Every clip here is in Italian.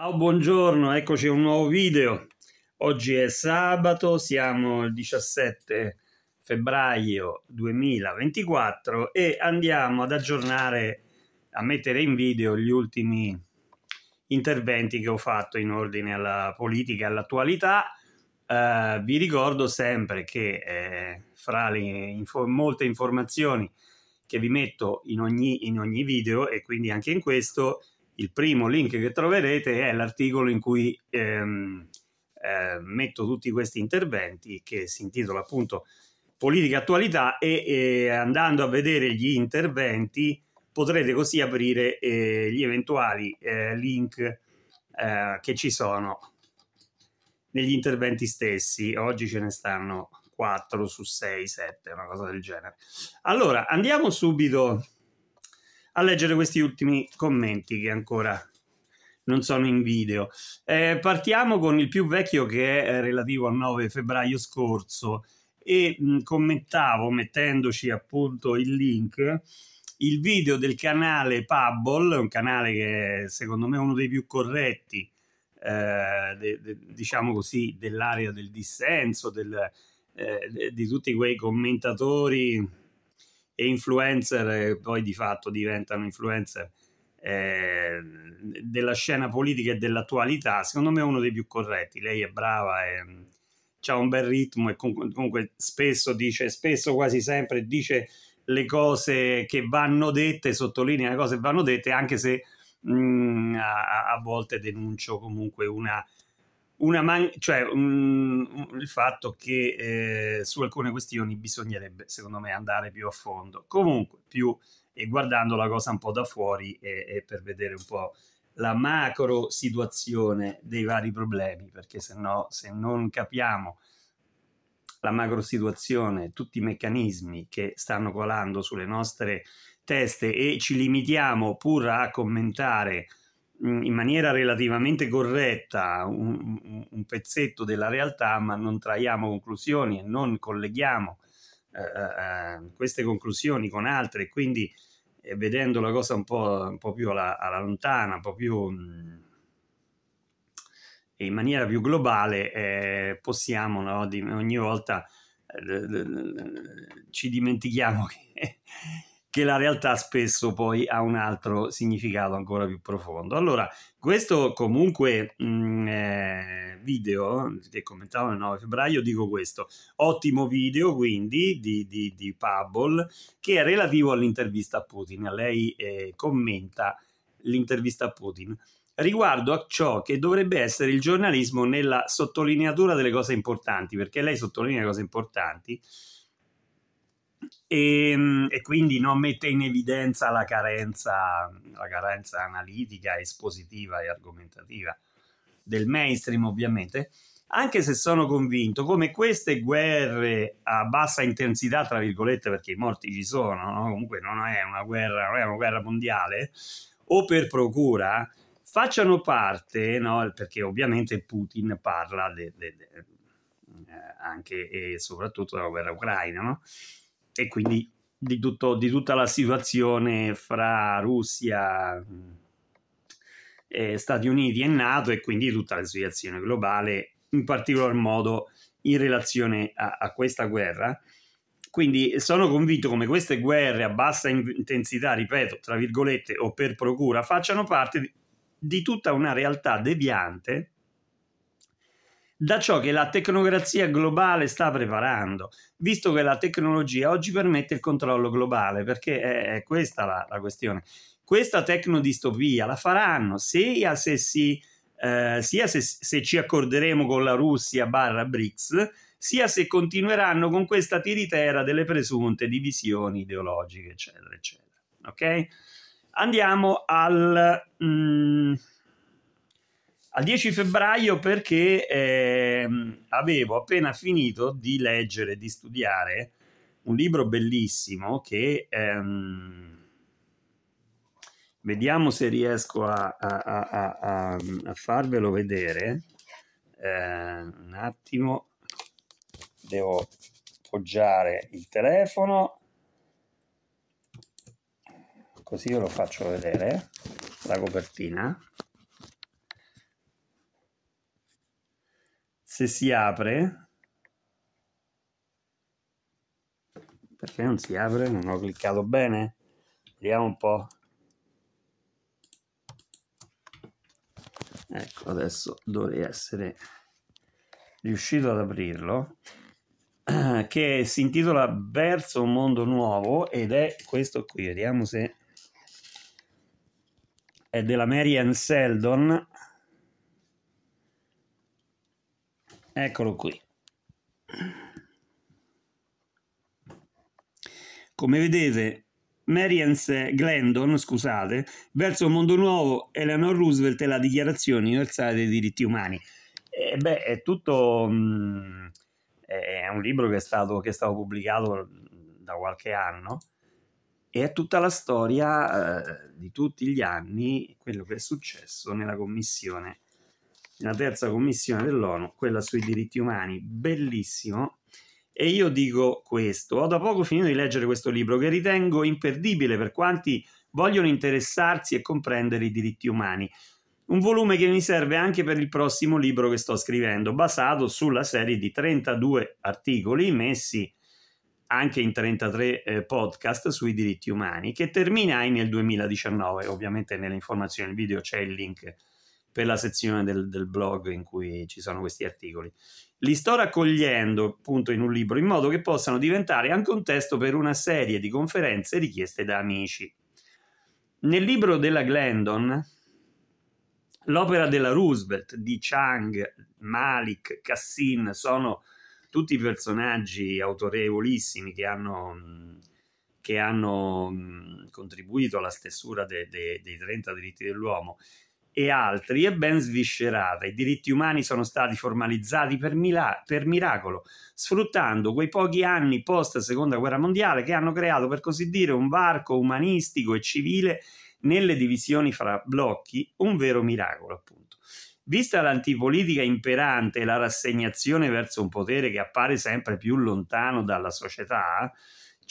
Ciao, buongiorno, eccoci a un nuovo video. Oggi è sabato, siamo il 17 febbraio 2024 e andiamo ad aggiornare, a mettere in video gli ultimi interventi che ho fatto in ordine alla politica e all'attualità. Eh, vi ricordo sempre che eh, fra le info molte informazioni che vi metto in ogni, in ogni video e quindi anche in questo il primo link che troverete è l'articolo in cui ehm, eh, metto tutti questi interventi che si intitola appunto Politica attualità e, e andando a vedere gli interventi potrete così aprire eh, gli eventuali eh, link eh, che ci sono negli interventi stessi. Oggi ce ne stanno 4 su 6, 7, una cosa del genere. Allora, andiamo subito a leggere questi ultimi commenti che ancora non sono in video. Eh, partiamo con il più vecchio che è eh, relativo al 9 febbraio scorso e mh, mm, commentavo mettendoci appunto il link il video del canale Pubble, un canale che è, secondo me è uno dei più corretti eh, de, de, diciamo così dell'area del dissenso del, eh, de, di tutti quei commentatori e influencer poi di fatto diventano influencer eh, della scena politica e dell'attualità, secondo me è uno dei più corretti. Lei è brava, e mm, ha un bel ritmo e comunque spesso dice, spesso quasi sempre dice le cose che vanno dette, sottolinea le cose che vanno dette, anche se mh, mm, a, a volte denuncio comunque una man- cioè, un, il fatto che eh, su alcune questioni bisognerebbe, secondo me, andare più a fondo. Comunque, più e guardando la cosa un po' da fuori e, e per vedere un po' la macro situazione dei vari problemi, perché se no, se non capiamo la macro situazione, tutti i meccanismi che stanno colando sulle nostre teste e ci limitiamo pur a commentare Mm, in maniera relativamente corretta un, un, pezzetto della realtà, ma non traiamo conclusioni e non colleghiamo eh, eh, eh, queste conclusioni con altre, quindi eh, vedendo la cosa un po', un po più alla, alla, lontana, un po' più mh, mm, in maniera più globale, eh, possiamo no, di, ogni volta eh, ci dimentichiamo che che la realtà spesso poi ha un altro significato ancora più profondo. Allora, questo comunque mh, mm, eh, video che commentavo il 9 febbraio, dico questo, ottimo video quindi di, di, di Pabble che è relativo all'intervista a Putin. Lei eh, commenta l'intervista a Putin riguardo a ciò che dovrebbe essere il giornalismo nella sottolineatura delle cose importanti, perché lei sottolinea cose importanti e, ehm, e, quindi non mette in evidenza la carenza, la carenza analitica, espositiva e argomentativa del mainstream ovviamente, anche se sono convinto come queste guerre a bassa intensità, tra virgolette, perché i morti ci sono, no? comunque non è una guerra, non è una guerra mondiale, o per procura, facciano parte, no? perché ovviamente Putin parla de, de, de, eh, anche e soprattutto della guerra ucraina, no? e quindi di, tutto, di, tutta la situazione fra Russia, eh, Stati Uniti e Nato e quindi tutta la situazione globale, in particolar modo in relazione a, a questa guerra. Quindi sono convinto come queste guerre a bassa intensità, ripeto, tra virgolette, o per procura, facciano parte di, di tutta una realtà deviante da ciò che la tecnocrazia globale sta preparando, visto che la tecnologia oggi permette il controllo globale, perché è, questa la, la questione. Questa tecnodistopia la faranno sia se, si, eh, sia se, se ci accorderemo con la Russia barra BRICS, sia se continueranno con questa tiritera delle presunte divisioni ideologiche, eccetera, eccetera. Ok? Andiamo al... Mm, al 10 febbraio perché eh, avevo appena finito di leggere, di studiare un libro bellissimo che ehm, vediamo se riesco a, a, a, a farvelo vedere. Eh, un attimo, devo poggiare il telefono così io lo faccio vedere la copertina se si apre perché non si apre non ho cliccato bene vediamo un po ecco adesso dovrei essere riuscito ad aprirlo che si intitola verso un mondo nuovo ed è questo qui vediamo se è della Mary Seldon Eccolo qui. Come vedete, Marians Glendon, scusate, verso il mondo nuovo, Eleanor Roosevelt e la dichiarazione universale dei diritti umani. E beh, è tutto... Mh, mm, è un libro che è, stato, che è stato pubblicato mm, da qualche anno e è tutta la storia eh, di tutti gli anni, quello che è successo nella commissione la terza commissione dell'ONU, quella sui diritti umani, bellissimo. E io dico questo, ho da poco finito di leggere questo libro che ritengo imperdibile per quanti vogliono interessarsi e comprendere i diritti umani. Un volume che mi serve anche per il prossimo libro che sto scrivendo, basato sulla serie di 32 articoli messi anche in 33 eh, podcast sui diritti umani, che terminai nel 2019. Ovviamente nelle informazioni del video c'è il link per la sezione del, del, blog in cui ci sono questi articoli. Li sto raccogliendo appunto in un libro in modo che possano diventare anche un testo per una serie di conferenze richieste da amici. Nel libro della Glendon, l'opera della Roosevelt di Chang, Malik, Cassin sono tutti personaggi autorevolissimi che hanno, che hanno contribuito alla stesura de, de, dei 30 diritti dell'uomo e altri è ben sviscerata. I diritti umani sono stati formalizzati per, mila- per miracolo, sfruttando quei pochi anni post Seconda Guerra Mondiale che hanno creato, per così dire, un varco umanistico e civile nelle divisioni fra blocchi, un vero miracolo, appunto. Vista l'antipolitica imperante e la rassegnazione verso un potere che appare sempre più lontano dalla società,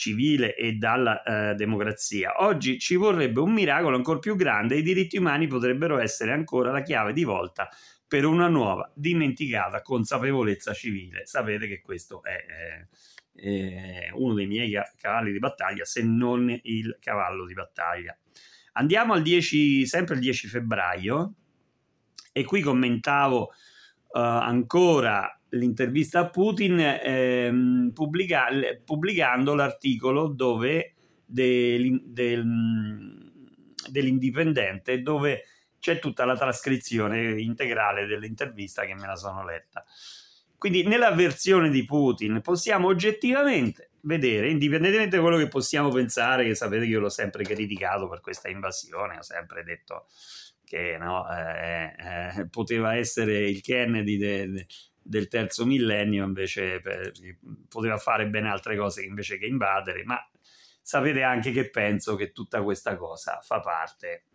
civile e dalla eh, democrazia. Oggi ci vorrebbe un miracolo ancora più grande, i diritti umani potrebbero essere ancora la chiave di volta per una nuova, dimenticata consapevolezza civile. Sapete che questo è, è, eh, è uno dei miei cavalli di battaglia, se non il cavallo di battaglia. Andiamo al 10, sempre il 10 febbraio, e qui commentavo Uh, ancora l'intervista a Putin ehm, pubblica pubblicando l'articolo dove del, del, dell'Indipendente dove c'è tutta la trascrizione integrale dell'intervista che me la sono letta. Quindi nella versione di Putin possiamo oggettivamente vedere, indipendentemente da quello che possiamo pensare, che sapete che io l'ho sempre criticato per questa invasione, ho sempre detto che no, eh, eh, poteva essere il Kennedy de, de, del terzo millennio invece per, poteva fare ben altre cose invece che invadere, ma sapete anche che penso che tutta questa cosa fa parte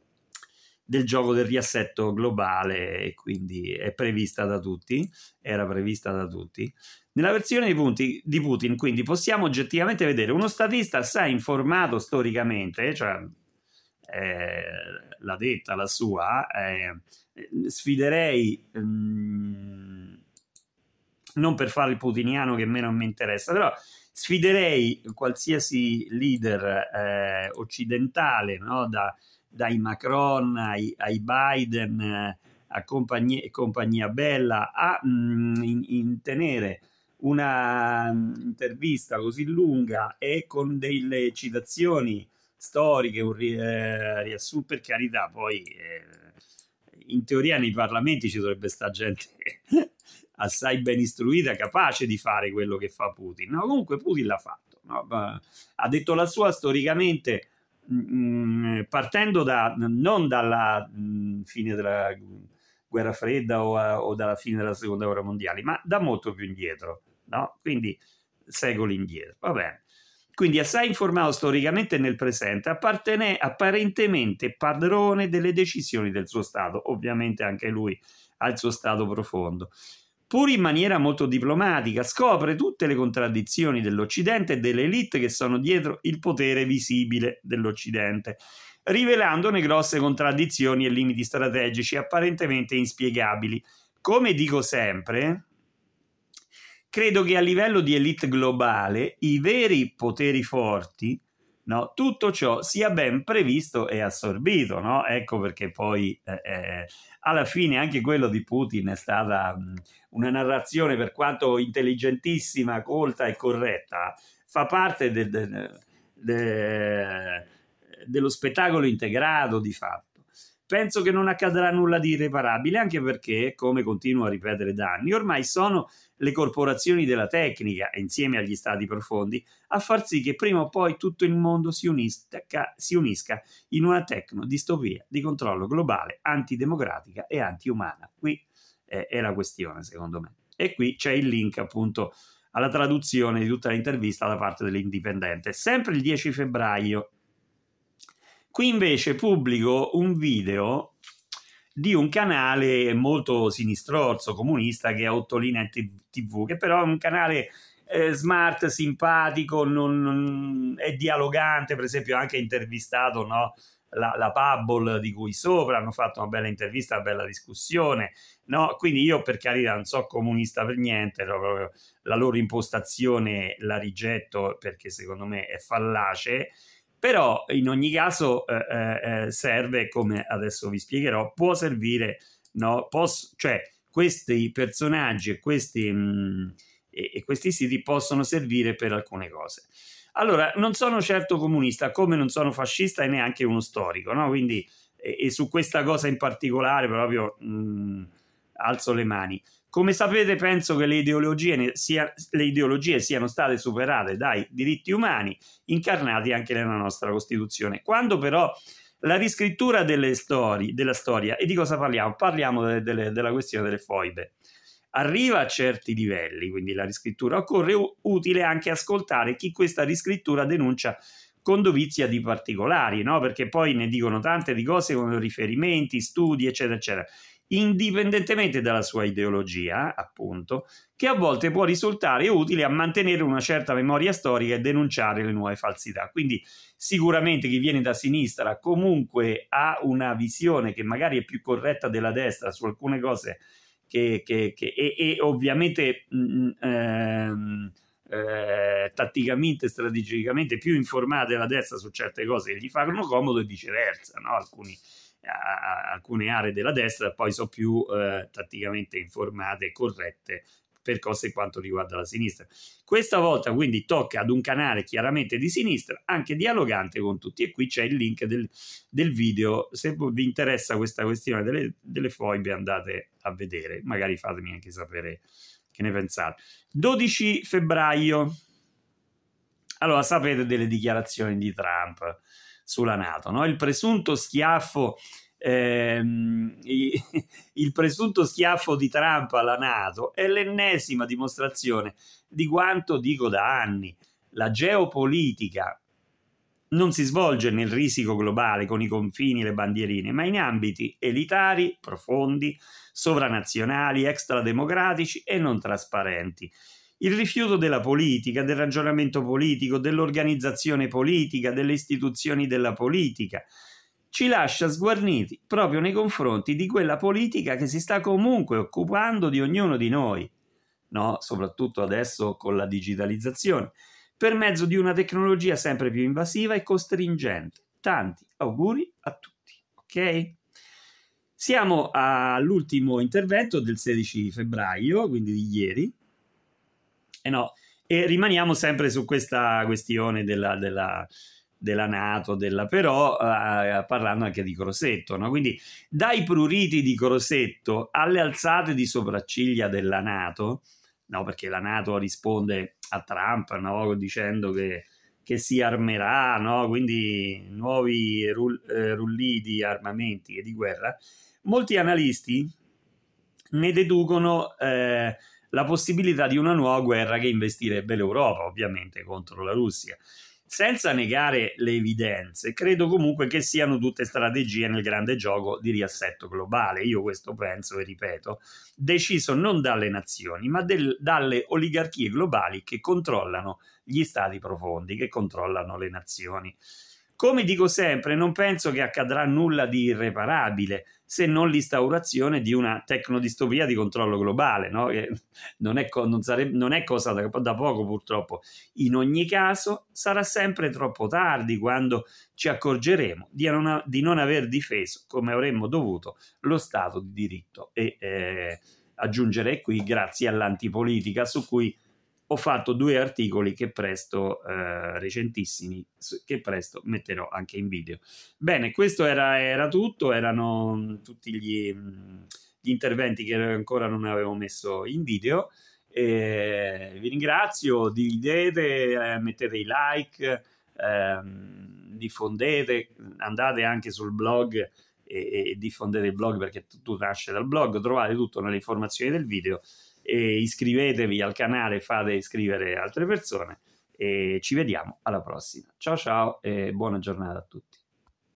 del gioco del riassetto globale e quindi è prevista da tutti, era prevista da tutti. Nella versione di, punti, di Putin, quindi, possiamo oggettivamente vedere uno statista assai informato storicamente, cioè eh, l'ha detta la sua, eh, sfiderei... Mm, non per fare il putiniano che meno mi interessa, però sfiderei qualsiasi leader eh, occidentale, no? da, dai Macron ai, ai Biden, eh, a compagnie, compagnia bella, a mh, mm, in, in tenere una mh, mm, intervista così lunga e con delle citazioni storiche, un ri, eh, riassunto per carità, poi eh, in teoria nei parlamenti ci dovrebbe stare gente assai ben istruita, capace di fare quello che fa Putin. No, comunque Putin l'ha fatto, no? ha detto la sua storicamente mm, mm, partendo da, non dalla mm, fine della guerra fredda o, a, eh, o, dalla fine della seconda guerra mondiale, ma da molto più indietro, no? quindi secoli indietro. Va bene. Quindi assai informato storicamente nel presente, appartene, apparentemente padrone delle decisioni del suo Stato, ovviamente anche lui ha il suo Stato profondo pur in maniera molto diplomatica, scopre tutte le contraddizioni dell'Occidente e delle elite che sono dietro il potere visibile dell'Occidente, rivelandone grosse contraddizioni e limiti strategici apparentemente inspiegabili. Come dico sempre, credo che a livello di elite globale i veri poteri forti No? Tutto ciò sia ben previsto e assorbito, no? ecco perché poi eh, eh, alla fine anche quello di Putin è stata mh, una narrazione per quanto intelligentissima, colta e corretta, fa parte del, del, del, dello spettacolo integrato di fatto. Penso che non accadrà nulla di irreparabile, anche perché, come continuo a ripetere da anni, ormai sono le corporazioni della tecnica, insieme agli stati profondi, a far sì che prima o poi tutto il mondo si unisca, si unisca in una tecno-distopia di controllo globale, antidemocratica e antiumana. Qui eh, è la questione, secondo me. E qui c'è il link, appunto, alla traduzione di tutta l'intervista da parte dell'Indipendente. Sempre il 10 febbraio Qui invece pubblico un video di un canale molto sinistrorzo, comunista, che è Ottolina TV, che però è un canale eh, smart, simpatico, non, non, è dialogante, per esempio ha anche intervistato no, la, la Pubble di cui sopra, hanno fatto una bella intervista, una bella discussione, no? quindi io per carità non so comunista per niente, la loro impostazione la rigetto perché secondo me è fallace, però in ogni caso eh, eh, eh, serve, come adesso vi spiegherò, può servire, no? Posso, cioè questi personaggi e questi, mh, mm, e questi siti possono servire per alcune cose. Allora, non sono certo comunista, come non sono fascista e neanche uno storico, no? Quindi, e, e su questa cosa in particolare, proprio... Mh, mm, alzo le mani. Come sapete, penso che le ideologie, sia, le ideologie, siano state superate dai diritti umani incarnati anche nella nostra Costituzione. Quando però la riscrittura storie, della storia, e di cosa parliamo? Parliamo delle, delle, della questione delle foibe. Arriva a certi livelli, quindi la riscrittura. Occorre utile anche ascoltare chi questa riscrittura denuncia con dovizia di particolari, no? perché poi ne dicono tante di cose come riferimenti, studi, eccetera, eccetera indipendentemente dalla sua ideologia, appunto, che a volte può risultare utile a mantenere una certa memoria storica e denunciare le nuove falsità. Quindi sicuramente chi viene da sinistra comunque ha una visione che magari è più corretta della destra su alcune cose che, che, che e, e, ovviamente mh, mm, mm, ehm, eh, tatticamente, strategicamente più informata della destra su certe cose che gli fanno comodo e viceversa, no? alcuni a, a alcune aree della destra poi sono più eh, tatticamente informate e corrette per cose quanto riguarda la sinistra. Questa volta quindi tocca ad un canale chiaramente di sinistra, anche dialogante con tutti e qui c'è il link del, del video, se vi interessa questa questione delle, delle foibe andate a vedere, magari fatemi anche sapere che ne pensate. 12 febbraio, allora sapete delle dichiarazioni di Trump, sulla Nato. No? Il presunto schiaffo Ehm, il presunto schiaffo di Trump alla Nato è l'ennesima dimostrazione di quanto dico da anni. La geopolitica non si svolge nel risico globale con i confini e le bandierine, ma in ambiti elitari, profondi, sovranazionali, extrademocratici e non trasparenti il rifiuto della politica, del ragionamento politico, dell'organizzazione politica, delle istituzioni della politica, ci lascia sguarniti proprio nei confronti di quella politica che si sta comunque occupando di ognuno di noi, no? soprattutto adesso con la digitalizzazione, per mezzo di una tecnologia sempre più invasiva e costringente. Tanti auguri a tutti, ok? Siamo all'ultimo intervento del 16 febbraio, quindi di ieri, e eh no, e rimaniamo sempre su questa questione della, della, della Nato, della, però eh, parlando anche di Crosetto, no? quindi dai pruriti di Crosetto alle alzate di sopracciglia della Nato, no, perché la Nato risponde a Trump no? dicendo che, che, si armerà, no? quindi nuovi rull, eh, rulli di armamenti e di guerra, molti analisti ne deducono... Eh, la possibilità di una nuova guerra che investirebbe l'Europa, ovviamente contro la Russia. Senza negare le evidenze, credo comunque che siano tutte strategie nel grande gioco di riassetto globale. Io questo penso e ripeto, deciso non dalle nazioni, ma del, dalle oligarchie globali che controllano gli stati profondi, che controllano le nazioni. Come dico sempre, non penso che accadrà nulla di irreparabile se non l'instaurazione di una tecnodistopia di controllo globale, no? che non è, non, sarebbe, non è cosa da, da poco purtroppo. In ogni caso sarà sempre troppo tardi quando ci accorgeremo di non, di non aver difeso come avremmo dovuto lo Stato di diritto. E eh, aggiungerei qui grazie all'antipolitica su cui ho fatto due articoli che presto, eh, recentissimi, che presto metterò anche in video. Bene, questo era, era tutto, erano mm, tutti gli, mm, gli, interventi che ancora non avevo messo in video. E eh, vi ringrazio, dividete, eh, mettete i like, eh, diffondete, andate anche sul blog e, e diffondete il blog perché tutto nasce dal blog, trovate tutto nelle informazioni del video e iscrivetevi al canale, fate iscrivere altre persone e ci vediamo alla prossima. Ciao ciao e buona giornata a tutti.